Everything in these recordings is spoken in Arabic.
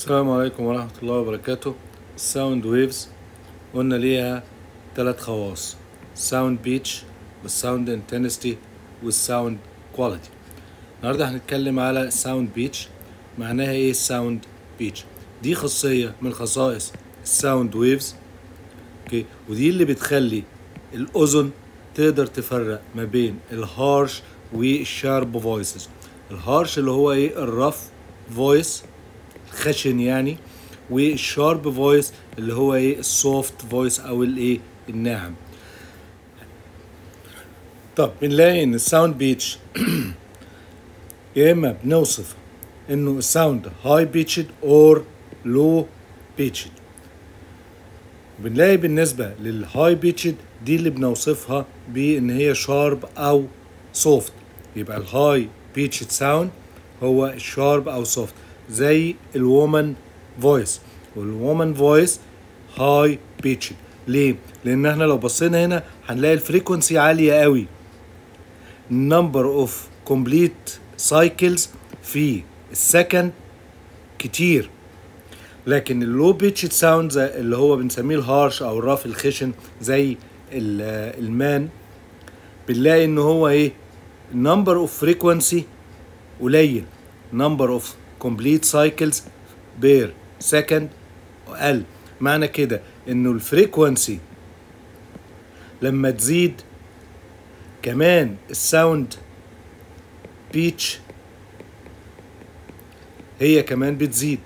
السلام عليكم ورحمة الله وبركاته الساوند ويفز قلنا ليها تلات خواص ساوند بيتش والساوند انتنستي والساوند كواليتي النهارده هنتكلم على ساوند بيتش معناها ايه ساوند بيتش دي خاصية من خصائص الساوند ويفز اوكي ودي اللي بتخلي الأذن تقدر تفرق ما بين الهارش والشارب فويسز الهارش اللي هو ايه الرف فويس خشن يعني والشارب فويس اللي هو ايه السوفت فويس او الايه الناعم طب بنلاقي ان الساوند بيتش يا اما بنوصف انه الساوند هاي بيتشد اور لو بيتشد بنلاقي بالنسبه للهاي بيتشد دي اللي بنوصفها بان هي شارب او سوفت يبقى الهاي بيتشد ساوند هو شارب او سوفت زي الوومن فويس والوومن فويس هاي بيتش ليه لان احنا لو بصينا هنا هنلاقي الفريكونسي عاليه قوي number اوف كومبليت cycles في السكند كتير لكن اللو بيتش ساوند اللي هو بنسميه الهارش او الراف الخشن زي المان بنلاقي ان هو ايه نمبر اوف فريكونسي قليل نمبر اوف كومبليت سايكلز بير سكند اقل معنى كده انه الفريكونسي لما تزيد كمان الساوند بيتش هي كمان بتزيد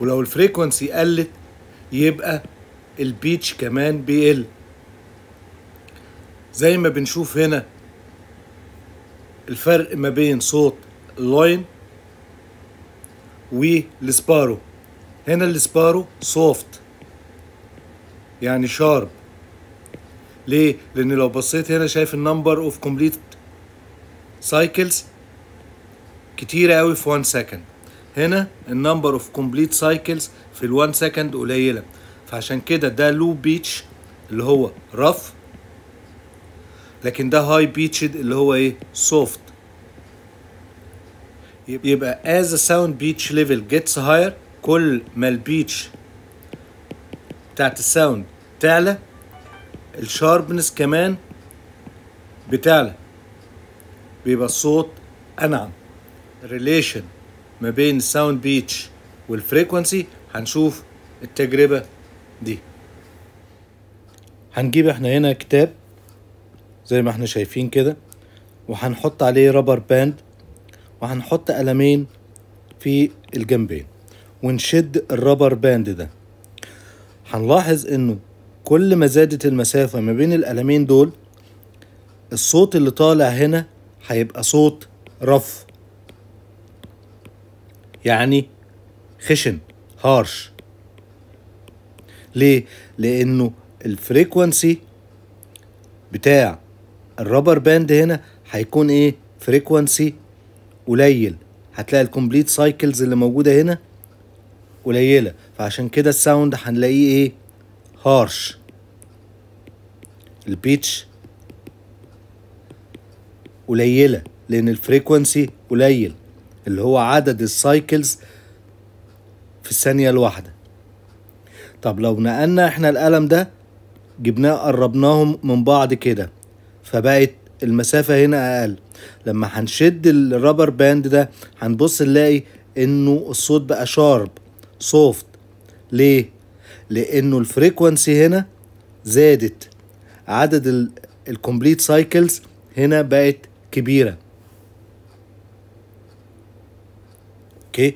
ولو الفريكونسي قلت يبقى البيتش كمان بيقل زي ما بنشوف هنا الفرق ما بين صوت لاين والسبارو هنا السبارو سوفت يعني شارب ليه؟ لأن لو بصيت هنا شايف النمبر اوف كومبليت سايكلز كتيرة قوي في 1 سكند هنا النمبر اوف كومبليت سايكلز في ال 1 سكند قليلة فعشان كده ده لو بيتش اللي هو رف لكن ده هاي بيتش اللي هو ايه؟ سوفت يبقى as the sound pitch level gets higher كل ما البيتش بتاعت الساوند تعلى الشاربنس كمان بتعلى بيبقى الصوت انعم ريليشن ما بين الساوند بيتش والفريكونسي هنشوف التجربه دي هنجيب احنا هنا كتاب زي ما احنا شايفين كده وهنحط عليه رابر باند وهنحط قلمين في الجنبين ونشد الرابر باند ده هنلاحظ انه كل ما زادت المسافة ما بين القلمين دول الصوت اللي طالع هنا هيبقى صوت رف يعني خشن هارش ليه؟ لأنه الفريكونسي بتاع الرابر باند هنا هيكون ايه؟ فريكونسي قليل هتلاقي الكومبليت سايكلز اللي موجوده هنا قليله فعشان كده الساوند هنلاقيه ايه هارش البيتش قليله لان الفريكونسي قليل اللي هو عدد السايكلز في الثانيه الواحده طب لو نقلنا احنا القلم ده جبناه قربناهم من بعض كده فبقت المسافه هنا اقل لما هنشد الرابر باند ده هنبص نلاقي انه الصوت بقى شارب سوفت ليه لانه الفريكوانسي هنا زادت عدد الكومبليت سايكلز هنا بقت كبيره اوكي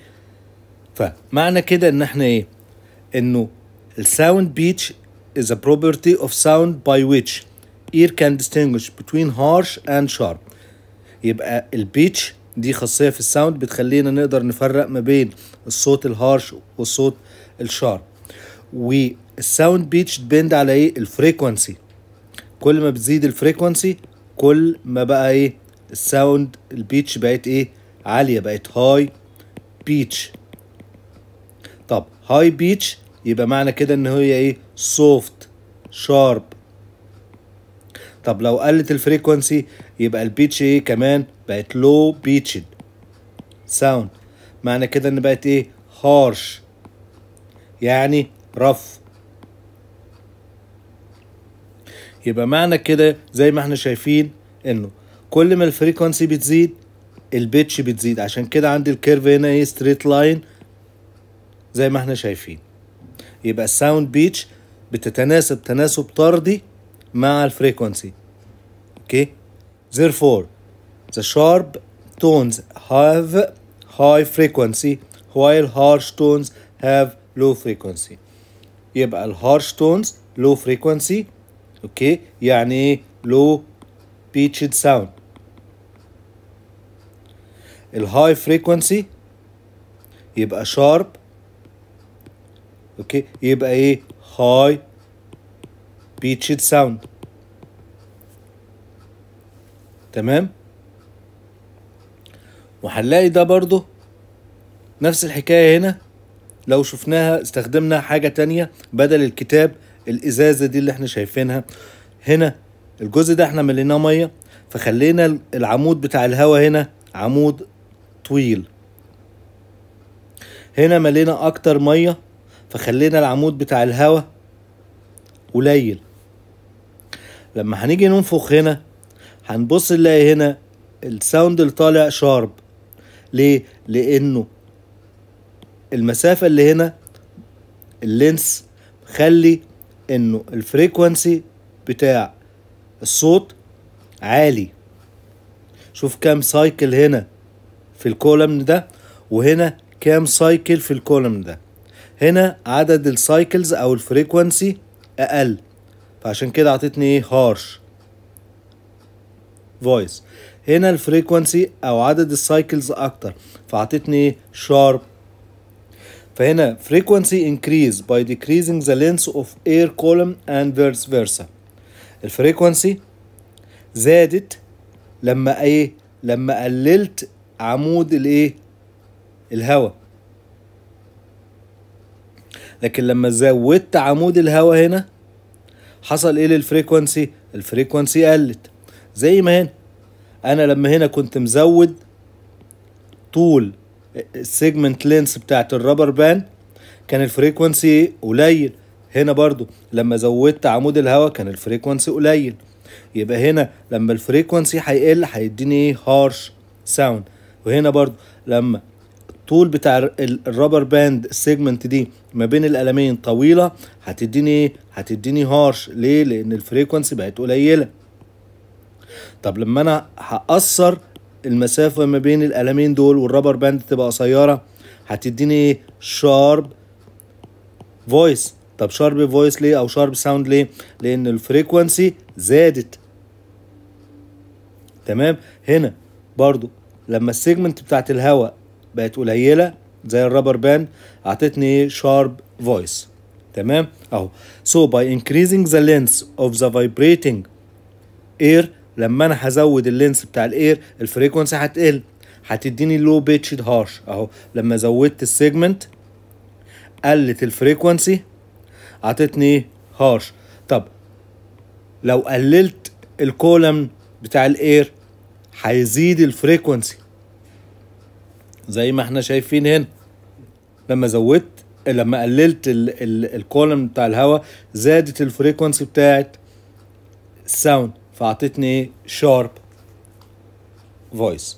فمعنى كده ان احنا ايه انه الساوند بيتش is a property of sound by which ear can distinguish between harsh and sharp يبقى البيتش دي خاصية في الساوند بتخلينا نقدر نفرق ما بين الصوت الهارش والصوت الشارب والساوند بيتش تبند على ايه الفريكوانسي كل ما بتزيد الفريكوانسي كل ما بقى ايه الساوند البيتش بقت ايه عالية بقت هاي بيتش طب هاي بيتش يبقى معنى كده ان هي ايه سوفت شارب طب لو قلت الفريكونسي يبقى البيتش ايه كمان بقت لو بيتشد ساوند معنى كده ان بقت ايه هارش يعني رف يبقى معنى كده زي ما احنا شايفين انه كل ما الفريكونسي بتزيد البيتش بتزيد عشان كده عندي الكيرف هنا ايه ستريت لاين زي ما احنا شايفين يبقى الساوند بيتش بتتناسب تناسب طردي مع الفريكونسي اوكي therefore the sharp tones have high frequency while harsh tones have low frequency يبقى ال harsh tones low frequency اوكي يعني low pitched sound ال high frequency يبقى sharp اوكي يبقى ايه high بيتشيت ساوند تمام وهنلاقي ده برضو نفس الحكاية هنا لو شفناها استخدمنا حاجة تانية بدل الكتاب الإزازة دي اللي احنا شايفينها هنا الجزء ده احنا مليناه مية فخلينا العمود بتاع الهواء هنا عمود طويل هنا ملينا أكتر مية فخلينا العمود بتاع الهواء قليل لما هنيجي ننفخ هنا هنبص نلاقي هنا الساوند اللي طالع شارب ليه لانه المسافه اللي هنا اللينس مخلي انه الفريكوانسي بتاع الصوت عالي شوف كام سايكل هنا في الكولم ده وهنا كام سايكل في الكولم ده هنا عدد السايكلز او الفريكوانسي اقل فعشان كده ايه هارش فويس هنا الفريكوانسي او عدد السايكلز اكتر فعطتني شارب فهنا frequency increase by decreasing the length of air column and vice versa الفريكوانسي زادت لما ايه لما قللت عمود الايه الهواء لكن لما زودت عمود الهواء هنا حصل ايه للفريكونسي الفريكونسي قلت زي ما هنا انا لما هنا كنت مزود طول السيجمنت لينس بتاعت الرابر باند كان الفريكونسي قليل هنا برضو لما زودت عمود الهواء كان الفريكونسي قليل يبقى هنا لما الفريكونسي هيقل هيديني ايه هارش ساوند وهنا برضو لما الطول بتاع الرابر باند السيجمنت دي ما بين القلمين طويله هتديني ايه هتديني هارش ليه لان الفريكونسي بقت قليله طب لما انا هقصر المسافه ما بين القلمين دول والرابر باند تبقى قصيره هتديني ايه شارب فويس طب شارب فويس ليه او شارب ساوند ليه لان الفريكونسي زادت تمام هنا برضو لما السيجمنت بتاعت الهواء بقت قليله زي الرابر باند اعطتني شارب فويس تمام اهو سو باي انكريزنج ذا length اوف ذا فايبريتنج اير لما انا هزود اللينس بتاع الاير الفريكونسي هتقل هتديني لو بيتشد هارش اهو لما زودت السيجمنت قلت الفريكونسي اعطتني هارش طب لو قللت الكولم بتاع الاير هيزيد الفريكونسي زي ما احنا شايفين هنا لما زودت لما قللت الكولم بتاع الهواء زادت الفريكونسي بتاعت الساوند فاعطتني شارب فويس